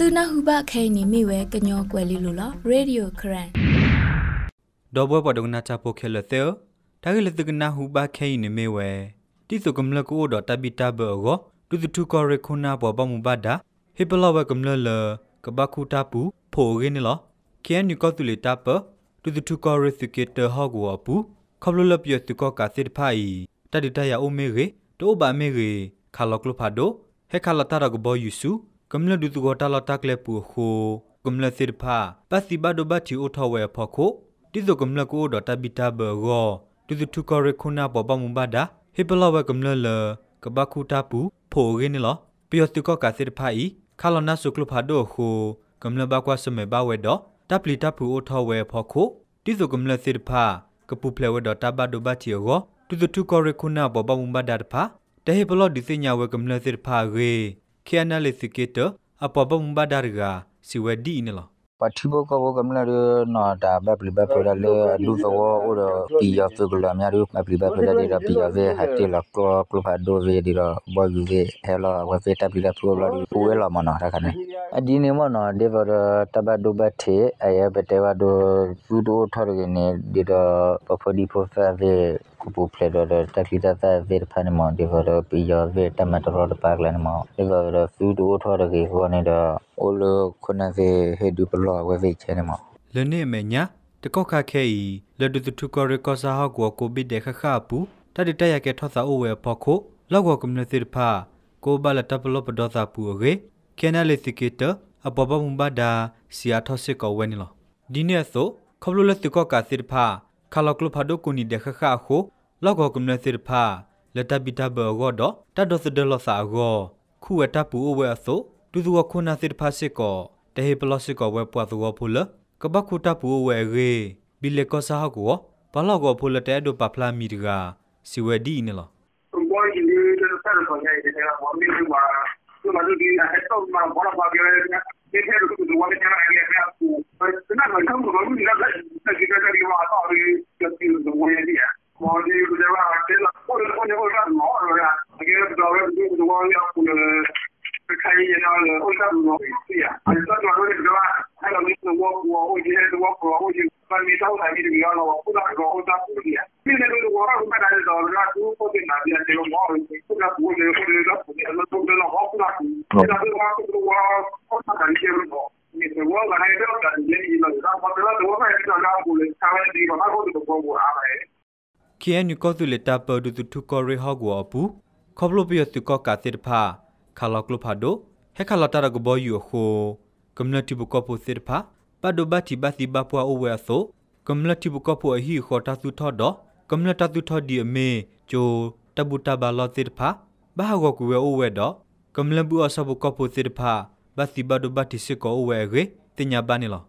သူနာဟုဘခဲနီမိဝဲကညောကွယ်လီလိုလားရေဒီယိုခရန်ဒေါ်ဘွယ်ပဒုနာချပိုခဲလတဲ့တာကလတကနာဟုဘခဲနီမိဝဲတိစုကမလကိုဒေါ်တဘီတဘောကိုတူတူကောရခုနာဘောဘမူဘဒါဟိပလဝဲကမလလကဘခုတာပူဖိုရင်းလောကဲနီကောတူလီတပတူတူကောရစကေတဟောကိုအပူခဘလလပြတူကောကာစစ်ဖိုင်တတိတရအိုမေရေတိုဘာမေရေခါလောက်လဖာဒိုဟေခါလတာရကဘောယူစုကမ္လဒုတကောတာလတာကလေပူခိုကမ္လစစ်ဖာပတ်စီဘဒဘတီအိုထဝဲဖခိုတိဇကမ္လကိုဒတာဘီတာဘရောဒုဇထုကရခုနာပဘမဘဒဟေပလဝဲကမ္လလကဘခုတာပူဖိုရင်းလပျောစတကောကစစ်ဖာဤခါလနာစုကလဖာဒိုခိုကမ္လဘကွာစမေဘဝဲဒတပ်လီတပ်ဖူအိုထဝဲဖခိုတိဇကမ္လစစ်ဖာကပူဖလေဝဲဒတာဘဒဘတီရောဒုဇထုကရခုနာပဘမဘဒတဖာတဟေပလဒီစညာဝဲကမ္လစစ်ဖာရေ kiana le siketa apa bom badarga siwedi inela pathibo ko ko kamla ro no da ba pli ba pla le lu so wo o ro ti ya fe ko la mya ro ba pli ba pla de ra pi ya ve ha ti la ko ko ha do ve di ro bo ju ve he la wa fe ta pli la pro la pu we la ma na ra ka ne a di ne ma na de ba ro ta ba do ba the a ya ba te ba do su do thor ge ne di ro po di po fa ve ဘူဖလေတော့တခိတသဝေဖန်မောဒီဘောပီယောဝေတမတရောပါကလနမောဒီဘောတော့ဖူဒိုထော်တကေဟောနေတော့အိုလိုခုနဖေဟေဒူပလောဝေဝေချေနမောလနေမညာတကောက်ခခဲဤလဒုတထုကရကောစာဟောကောကိုဘစ်တဲ့ခခပူတတတရကေထောသာအိုဝေဖောခိုလောက်ကောကွန်မြူနတီဖာကိုဘလတပလောပဒောသာပူရေကေနလစ်ကေတအပပမဘဒါစီယာထောစစ်ကောဝဲနေလောဒီနေ့ဆိုခဘလလစ်ကောကာစစ်ဖာခလကလဖာဒိုကူနီဒခခခိုလောက်ကကွန်နစီဖာလက်တပိတဘောဂေါ်ဒတတ်ဒစဒလဆာဂေါ်ခုဝတပူဝဲအစို့တူတူခွန်နစီဖာစစ်ကောတဟေပလစစ်ကောဝဲပွားသူဝဖုလကဘခုတပူဝဲရေဘီလေကောဆာဟကောဘလောက်ကောဖုလတဲဒိုပပလာမီတကစီဝဒီနလဘောင်းဒီတဲ့ဆာရပေါ်ရဲ့တဲ့မောင်မီမာသူမတို့ဒီအဟက်တော့မှာဘောလာပါပြောရဲ့ဒီထဲကိုသူဝါနေကြတယ်အဲ့ဒါကိုစနမှာကောင်းကောင်းလို့လည်းတက်ကြတယ်ဒီမှာတော့ဒီကျတူဝဲဒီ Mali udara tela pun pun orang no orang agar dawe tu dua yang pun perkaya yang ada orang no dia. Ada tu orang dua kalau ni tu gua gua uji tu gua gua uji kan ni tahu tadi dia lawa pun ada gua tak pun dia. Ni ni tu gua orang kan ada dalam tu pun dia nak dia tengok mau pun ada pun dia pun dia pun dia tu dia nak hok nak. Dia tu gua tu gua orang kan dia tu. Ni tu gua kan ada dalam dia ni lah. Tapi kalau tu gua kan ada dalam tu, kalau dia bawa tu gua gua apa eh. KNU ကောသူလတာပဒုတုကောရဟောကောပူခေါပလိုပီယတုကောကာသစ်ဖာခါလောက်လဖာဒိုဟက်ခါလတာရကဘောယူခိုကွန်မြူနတီဘကောပူသစ်ဖာပဒိုဘတိဘတိဘပွားအိုဝဲဆိုကွန်မြူနတီဘကောပူအဟီခေါ်တာစုထော့တော့ကွန်မြူနတာစုထော့ဒီအမေဂျိုတဘူတာဘလောသစ်ဖာဘာဟောကူဝဲအိုဝဲတော့ကွန်မြူနဘူအဆဘကောပူသစ်ဖာဘတိဘဒိုဘတိစကောအိုဝဲရေတင်ညာပါနေလော